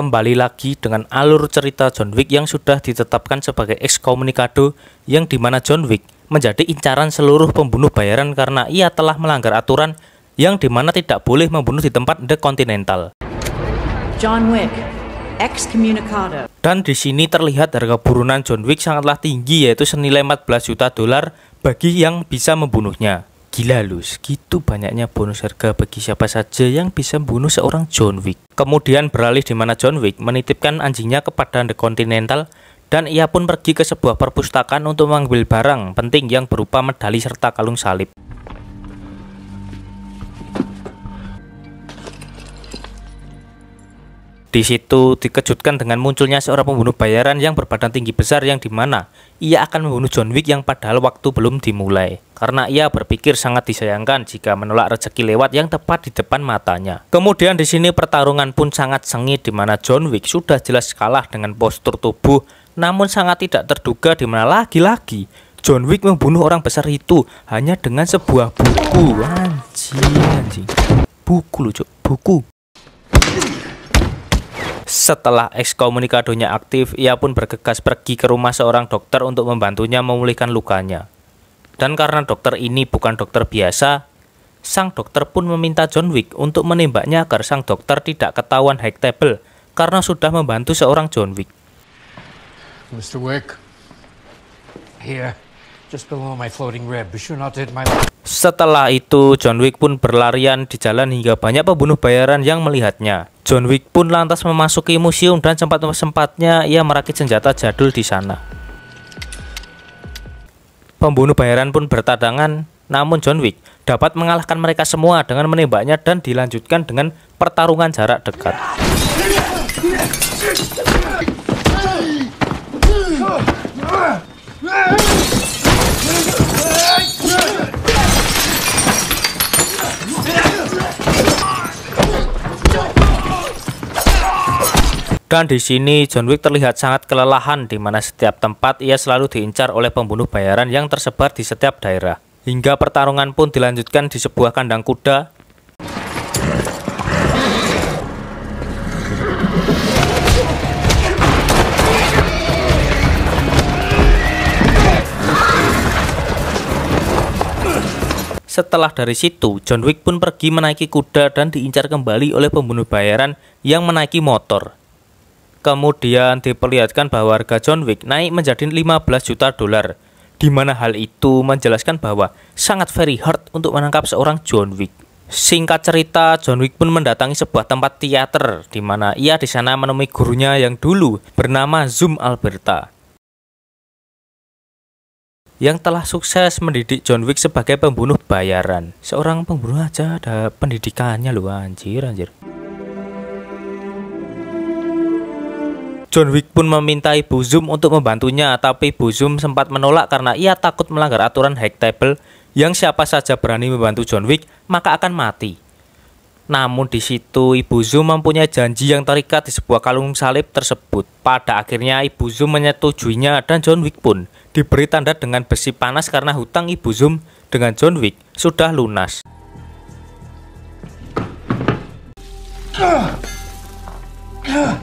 kembali lagi dengan alur cerita John Wick yang sudah ditetapkan sebagai ekskomunikado yang dimana John Wick menjadi incaran seluruh pembunuh bayaran karena ia telah melanggar aturan yang dimana tidak boleh membunuh di tempat The Continental. John Wick, excommunicado. Dan di sini terlihat harga burunan John Wick sangatlah tinggi yaitu senilai 14 juta dolar bagi yang bisa membunuhnya. Gila lu, segitu banyaknya bonus harga bagi siapa saja yang bisa bunuh seorang John Wick. Kemudian beralih di mana John Wick menitipkan anjingnya kepada The Continental dan ia pun pergi ke sebuah perpustakaan untuk mengambil barang penting yang berupa medali serta kalung salib. Di situ dikejutkan dengan munculnya seorang pembunuh bayaran yang berbadan tinggi besar yang dimana ia akan membunuh John Wick yang padahal waktu belum dimulai. Karena ia berpikir sangat disayangkan jika menolak rezeki lewat yang tepat di depan matanya. Kemudian di sini pertarungan pun sangat sengit di mana John Wick sudah jelas kalah dengan postur tubuh namun sangat tidak terduga di mana lagi-lagi John Wick membunuh orang besar itu hanya dengan sebuah buku. Anjing, anjing. Buku lucu, buku. Setelah ekskomunikadonya aktif, ia pun bergegas pergi ke rumah seorang dokter untuk membantunya memulihkan lukanya. Dan karena dokter ini bukan dokter biasa, sang dokter pun meminta John Wick untuk menembaknya agar sang dokter tidak ketahuan hack table karena sudah membantu seorang John Wick. Mr. Wick, here, just below my floating rib. Be sure not to hit my setelah itu, John Wick pun berlarian di jalan hingga banyak pembunuh bayaran yang melihatnya. John Wick pun lantas memasuki museum dan sempat-sempatnya ia merakit senjata jadul di sana. Pembunuh bayaran pun bertadangan, namun John Wick dapat mengalahkan mereka semua dengan menembaknya dan dilanjutkan dengan pertarungan jarak dekat. Dan di sini John Wick terlihat sangat kelelahan di mana setiap tempat ia selalu diincar oleh pembunuh bayaran yang tersebar di setiap daerah. Hingga pertarungan pun dilanjutkan di sebuah kandang kuda. Setelah dari situ, John Wick pun pergi menaiki kuda dan diincar kembali oleh pembunuh bayaran yang menaiki motor. Kemudian diperlihatkan bahwa harga John Wick naik menjadi 15 juta dolar, di mana hal itu menjelaskan bahwa sangat very hard untuk menangkap seorang John Wick. Singkat cerita, John Wick pun mendatangi sebuah tempat teater di mana ia di sana menemui gurunya yang dulu bernama Zoom Alberta yang telah sukses mendidik John Wick sebagai pembunuh bayaran. Seorang pembunuh aja ada pendidikannya loh anjir anjir. John Wick pun meminta Ibu Zoom untuk membantunya, tapi Ibu Zoom sempat menolak karena ia takut melanggar aturan hack table yang siapa saja berani membantu John Wick maka akan mati. Namun di situ Ibu Zoom mempunyai janji yang terikat di sebuah kalung salib tersebut. Pada akhirnya Ibu Zoom menyetujuinya dan John Wick pun diberi tanda dengan besi panas karena hutang Ibu Zoom dengan John Wick sudah lunas. Uh. Uh.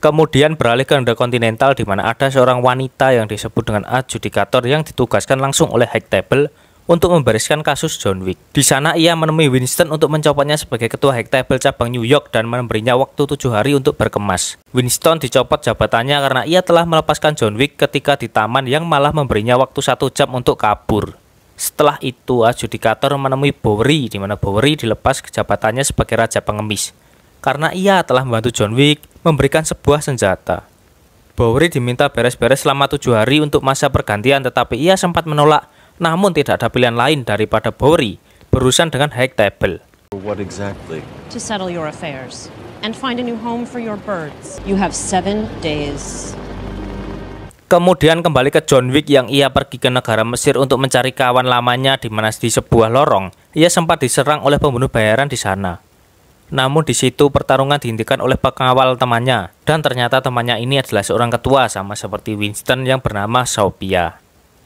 Kemudian beralih ke Kontinental di mana ada seorang wanita yang disebut dengan adjudikator yang ditugaskan langsung oleh High Table untuk membereskan kasus John Wick. Di sana ia menemui Winston untuk mencopotnya sebagai ketua High Table cabang New York dan memberinya waktu tujuh hari untuk berkemas. Winston dicopot jabatannya karena ia telah melepaskan John Wick ketika di taman yang malah memberinya waktu satu jam untuk kabur. Setelah itu, adjudikator menemui Bowery, di mana Bowery dilepas ke jabatannya sebagai Raja Pengemis, karena ia telah membantu John Wick memberikan sebuah senjata. Bowery diminta beres-beres selama tujuh hari untuk masa pergantian, tetapi ia sempat menolak, namun tidak ada pilihan lain daripada Bowery berurusan dengan Hike Table. What exactly? To settle your affairs and find a new home for your birds. You have seven days Kemudian kembali ke John Wick yang ia pergi ke negara Mesir untuk mencari kawan lamanya di mana di sebuah lorong ia sempat diserang oleh pembunuh bayaran di sana. Namun di situ pertarungan dihentikan oleh pengawal temannya dan ternyata temannya ini adalah seorang ketua sama seperti Winston yang bernama Sophia.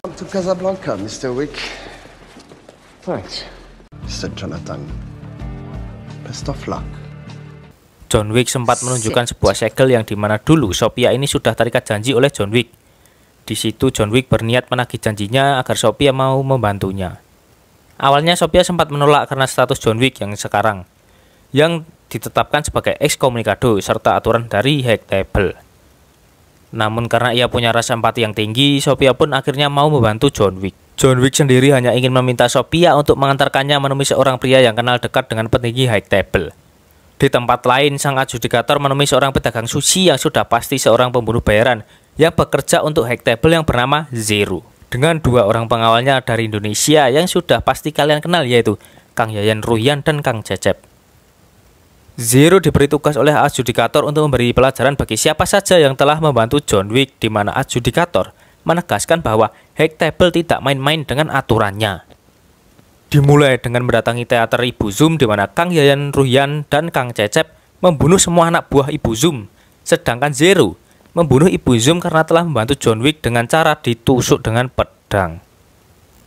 To Casablanca, Mr. Wick. Thanks. Mr. Jonathan. Best of luck. John Wick sempat menunjukkan sebuah segel yang dimana dulu Sophia ini sudah terikat janji oleh John Wick di situ John Wick berniat menagih janjinya agar Sophia mau membantunya. Awalnya Sophia sempat menolak karena status John Wick yang sekarang, yang ditetapkan sebagai ekskomunikado serta aturan dari Hack Table. Namun karena ia punya rasa empati yang tinggi, Sophia pun akhirnya mau membantu John Wick. John Wick sendiri hanya ingin meminta Sophia untuk mengantarkannya menemui seorang pria yang kenal dekat dengan petinggi High Table. Di tempat lain, sang adjudikator menemui seorang pedagang sushi yang sudah pasti seorang pembunuh bayaran yang bekerja untuk Hacktable yang bernama Zero dengan dua orang pengawalnya dari Indonesia yang sudah pasti kalian kenal yaitu Kang Yayan Ruhian dan Kang Cecep. Zero diberi tugas oleh adjudikator untuk memberi pelajaran bagi siapa saja yang telah membantu John Wick di mana adjudikator menegaskan bahwa Hacktable tidak main-main dengan aturannya. Dimulai dengan mendatangi teater Ibu Zoom di mana Kang Yayan Ruhian dan Kang Cecep membunuh semua anak buah Ibu Zoom, sedangkan Zero membunuh Ibu Zoom karena telah membantu John Wick dengan cara ditusuk dengan pedang.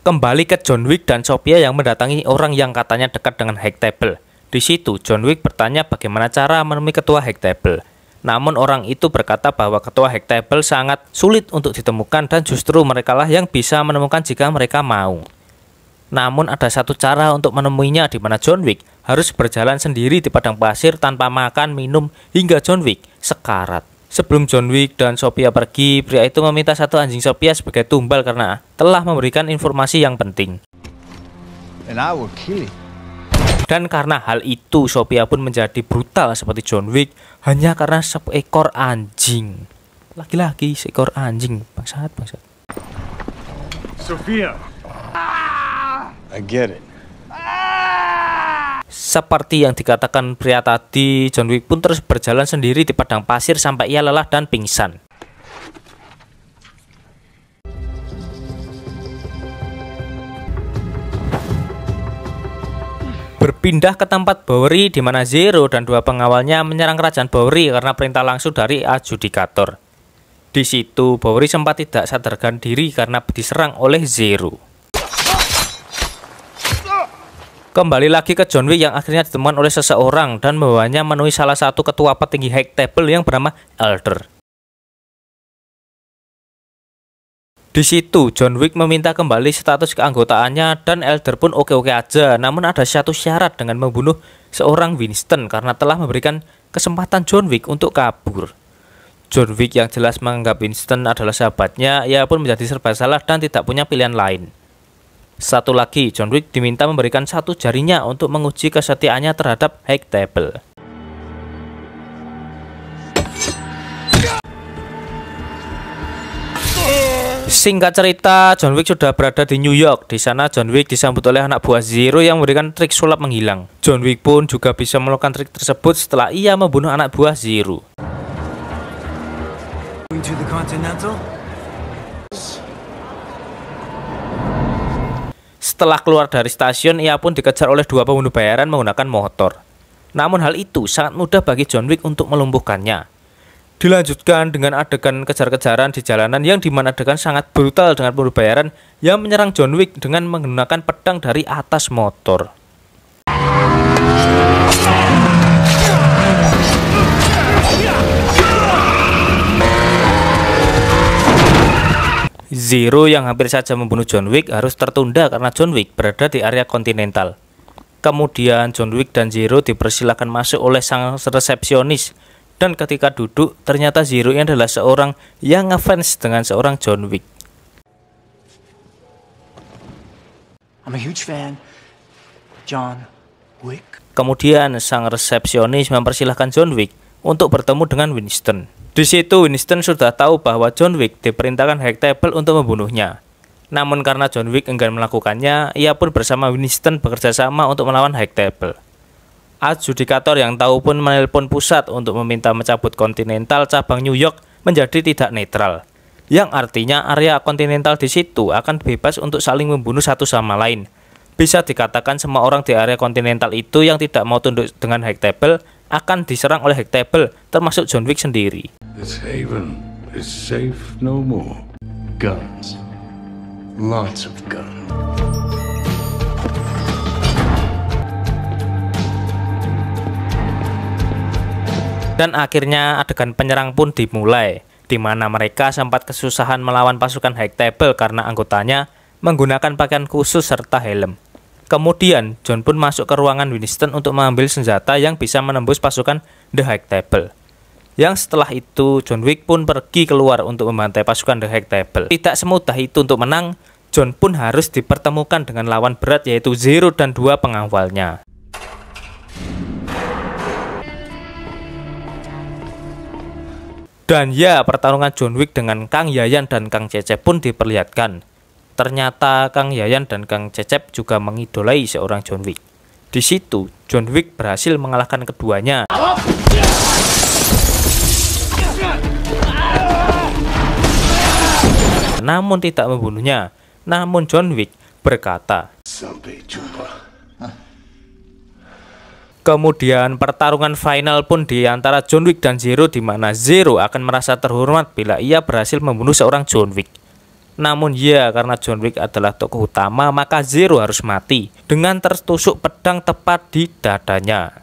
Kembali ke John Wick dan Sophia yang mendatangi orang yang katanya dekat dengan Table. Di situ, John Wick bertanya bagaimana cara menemui ketua Table. Namun orang itu berkata bahwa ketua Table sangat sulit untuk ditemukan dan justru merekalah yang bisa menemukan jika mereka mau. Namun ada satu cara untuk menemuinya di mana John Wick harus berjalan sendiri di padang pasir tanpa makan, minum, hingga John Wick sekarat. Sebelum John Wick dan Sophia pergi, pria itu meminta satu anjing Sophia sebagai tumbal karena telah memberikan informasi yang penting. Dan karena hal itu, Sophia pun menjadi brutal seperti John Wick hanya karena seekor anjing. Laki-laki, seekor anjing, bangsat, bangsat. Sophia. I get it. Ah! Seperti yang dikatakan pria tadi, John Wick pun terus berjalan sendiri di padang pasir sampai ia lelah dan pingsan. berpindah ke tempat Bowery di mana Zero dan dua pengawalnya menyerang kerajaan Bowery karena perintah langsung dari adjudikator. Di situ Bowery sempat tidak sadarkan diri karena diserang oleh Zero. Kembali lagi ke John Wick yang akhirnya ditemukan oleh seseorang dan membawanya menuhi salah satu ketua petinggi High Table yang bernama Elder. Di situ, John Wick meminta kembali status keanggotaannya dan Elder pun oke-oke aja. Namun ada satu syarat dengan membunuh seorang Winston karena telah memberikan kesempatan John Wick untuk kabur. John Wick yang jelas menganggap Winston adalah sahabatnya, ia pun menjadi serba salah dan tidak punya pilihan lain. Satu lagi, John Wick diminta memberikan satu jarinya untuk menguji kesetiaannya terhadap High Table. Singkat cerita, John Wick sudah berada di New York. Di sana John Wick disambut oleh anak buah Zero yang memberikan trik sulap menghilang. John Wick pun juga bisa melakukan trik tersebut setelah ia membunuh anak buah Zero. Setelah keluar dari stasiun, ia pun dikejar oleh dua pembunuh bayaran menggunakan motor. Namun hal itu sangat mudah bagi John Wick untuk melumpuhkannya. Dilanjutkan dengan adegan kejar-kejaran di jalanan yang dimana adegan sangat brutal dengan pembunuh bayaran yang menyerang John Wick dengan menggunakan pedang dari atas motor. Zero yang hampir saja membunuh John Wick harus tertunda karena John Wick berada di area kontinental. Kemudian John Wick dan Zero dipersilakan masuk oleh sang resepsionis dan ketika duduk ternyata Zero ini adalah seorang yang ngefans dengan seorang John Wick. I'm a huge fan. John Wick. Kemudian sang resepsionis mempersilahkan John Wick untuk bertemu dengan Winston. Di situ Winston sudah tahu bahwa John Wick diperintahkan Table untuk membunuhnya. Namun karena John Wick enggan melakukannya, ia pun bersama Winston bekerja sama untuk melawan Table. Adjudikator yang tahu pun menelpon pusat untuk meminta mencabut kontinental cabang New York menjadi tidak netral. Yang artinya area kontinental di situ akan bebas untuk saling membunuh satu sama lain bisa dikatakan semua orang di area kontinental itu yang tidak mau tunduk dengan table akan diserang oleh table termasuk John Wick sendiri. This haven is safe no more. Guns. Lots of guns. Dan akhirnya adegan penyerang pun dimulai, di mana mereka sempat kesusahan melawan pasukan Table karena anggotanya menggunakan pakaian khusus serta helm. Kemudian, John pun masuk ke ruangan Winston untuk mengambil senjata yang bisa menembus pasukan The High Table. Yang setelah itu, John Wick pun pergi keluar untuk membantai pasukan The High Table. Tidak semudah itu untuk menang, John pun harus dipertemukan dengan lawan berat yaitu Zero dan dua pengawalnya. Dan ya, pertarungan John Wick dengan Kang Yayan dan Kang Cece pun diperlihatkan. Ternyata Kang Yayan dan Kang Cecep juga mengidolai seorang John Wick. Di situ, John Wick berhasil mengalahkan keduanya. Namun tidak membunuhnya. Namun John Wick berkata, Kemudian pertarungan final pun di antara John Wick dan Zero di mana Zero akan merasa terhormat bila ia berhasil membunuh seorang John Wick. Namun ya karena John Wick adalah tokoh utama maka Zero harus mati dengan tertusuk pedang tepat di dadanya.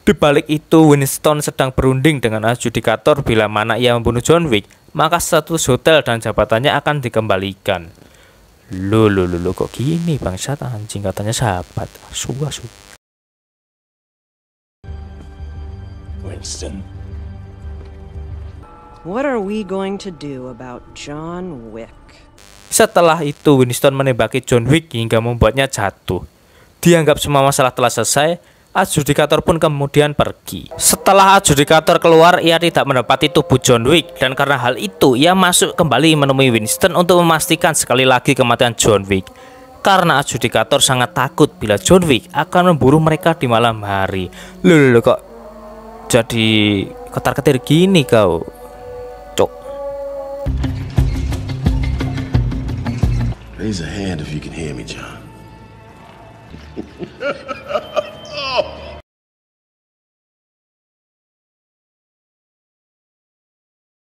Di balik itu, Winston sedang berunding dengan adjudikator bila mana ia membunuh John Wick maka status hotel dan jabatannya akan dikembalikan. Lu lu lu, lu kok gini bangsa anjing katanya sahabat. Suwa su. Winston. What are we going to do about John Wick? Setelah itu Winston menembaki John Wick hingga membuatnya jatuh. Dianggap semua masalah telah selesai, Adjudikator pun kemudian pergi. Setelah adjudikator keluar, ia tidak menepati tubuh John Wick dan karena hal itu ia masuk kembali menemui Winston untuk memastikan sekali lagi kematian John Wick. Karena adjudikator sangat takut bila John Wick akan memburu mereka di malam hari. Lulu kok jadi ketar-ketir gini kau? Cok. Raise a hand if you can hear me, John.